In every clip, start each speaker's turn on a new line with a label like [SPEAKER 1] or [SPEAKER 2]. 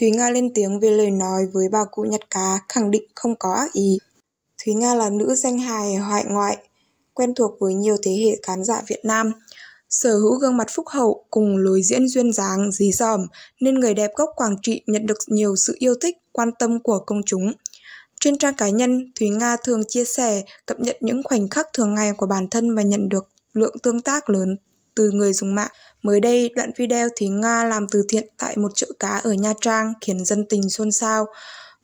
[SPEAKER 1] Thúy Nga lên tiếng về lời nói với bà cụ nhặt cá, khẳng định không có ác ý. Thúy Nga là nữ danh hài hoại ngoại, quen thuộc với nhiều thế hệ khán giả Việt Nam. Sở hữu gương mặt phúc hậu cùng lối diễn duyên dáng, dí dỏm nên người đẹp gốc Quảng Trị nhận được nhiều sự yêu thích, quan tâm của công chúng. Trên trang cá nhân, Thúy Nga thường chia sẻ, cập nhật những khoảnh khắc thường ngày của bản thân và nhận được lượng tương tác lớn từ người dùng mạng. Mới đây, đoạn video thì Nga làm từ thiện tại một chợ cá ở Nha Trang khiến dân tình xôn xao.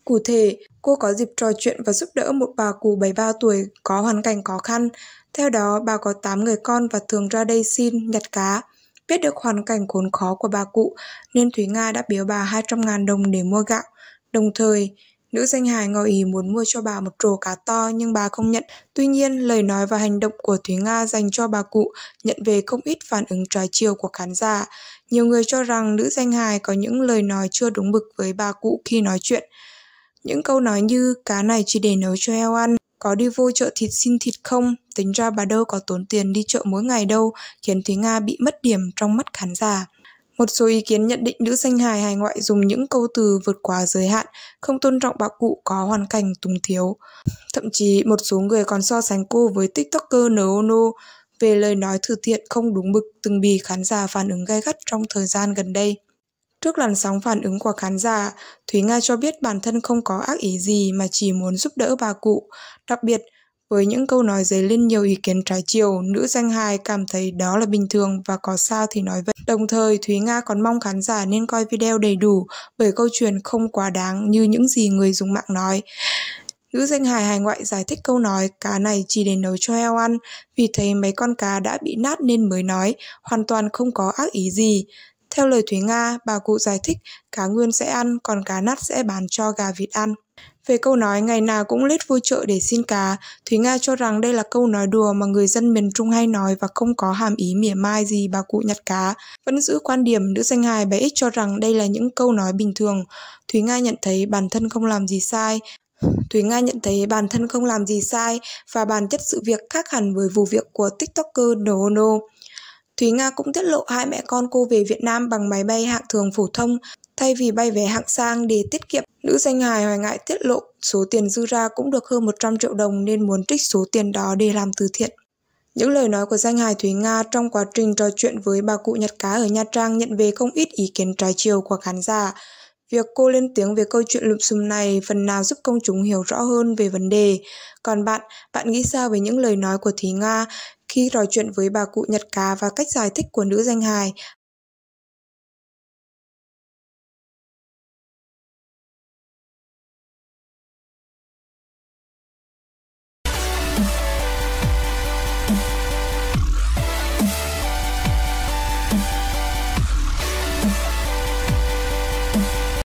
[SPEAKER 1] Cụ thể, cô có dịp trò chuyện và giúp đỡ một bà cụ 73 tuổi có hoàn cảnh khó khăn. Theo đó, bà có 8 người con và thường ra đây xin, nhặt cá. Biết được hoàn cảnh khốn khó của bà cụ, nên Thúy Nga đã biếu bà 200.000 đồng để mua gạo. Đồng thời, Nữ danh hài ngỏ ý muốn mua cho bà một trồ cá to nhưng bà không nhận. Tuy nhiên, lời nói và hành động của Thúy Nga dành cho bà cụ nhận về không ít phản ứng trái chiều của khán giả. Nhiều người cho rằng nữ danh hài có những lời nói chưa đúng mực với bà cụ khi nói chuyện. Những câu nói như cá này chỉ để nấu cho heo ăn, có đi vô chợ thịt xin thịt không, tính ra bà đâu có tốn tiền đi chợ mỗi ngày đâu, khiến Thúy Nga bị mất điểm trong mắt khán giả. Một số ý kiến nhận định nữ danh hài hải ngoại dùng những câu từ vượt quá giới hạn, không tôn trọng bà cụ có hoàn cảnh túng thiếu. Thậm chí một số người còn so sánh cô với tiktoker Noono về lời nói từ thiện không đúng mực từng bị khán giả phản ứng gay gắt trong thời gian gần đây. Trước làn sóng phản ứng của khán giả, Thúy Nga cho biết bản thân không có ác ý gì mà chỉ muốn giúp đỡ bà cụ. Đặc biệt, với những câu nói dấy lên nhiều ý kiến trái chiều, nữ danh hài cảm thấy đó là bình thường và có sao thì nói vậy. Đồng thời, Thúy Nga còn mong khán giả nên coi video đầy đủ bởi câu chuyện không quá đáng như những gì người dùng mạng nói. Nữ danh hài hài ngoại giải thích câu nói cá này chỉ để nấu cho heo ăn, vì thấy mấy con cá đã bị nát nên mới nói, hoàn toàn không có ác ý gì. Theo lời Thúy Nga, bà cụ giải thích cá nguyên sẽ ăn, còn cá nát sẽ bán cho gà vịt ăn. Về câu nói ngày nào cũng lết vô chợ để xin cá, Thúy Nga cho rằng đây là câu nói đùa mà người dân miền Trung hay nói và không có hàm ý mỉa mai gì bà cụ nhặt cá. Vẫn giữ quan điểm nữ danh hài bé ích cho rằng đây là những câu nói bình thường. Thúy Nga nhận thấy bản thân không làm gì sai, Thúy Nga nhận thấy bản thân không làm gì sai và bản chất sự việc khác hẳn với vụ việc của TikToker Noono. Thúy Nga cũng tiết lộ hai mẹ con cô về Việt Nam bằng máy bay hạng thường phổ thông Thay vì bay vé hạng sang để tiết kiệm, nữ danh hài hoài ngại tiết lộ số tiền dư ra cũng được hơn 100 triệu đồng nên muốn trích số tiền đó để làm từ thiện. Những lời nói của danh hài Thúy Nga trong quá trình trò chuyện với bà cụ Nhật Cá ở Nha Trang nhận về không ít ý kiến trái chiều của khán giả. Việc cô lên tiếng về câu chuyện lụm xùm này phần nào giúp công chúng hiểu rõ hơn về vấn đề. Còn bạn, bạn nghĩ sao về những lời nói của Thúy Nga khi trò chuyện với bà cụ Nhật Cá và cách giải thích của nữ danh hài?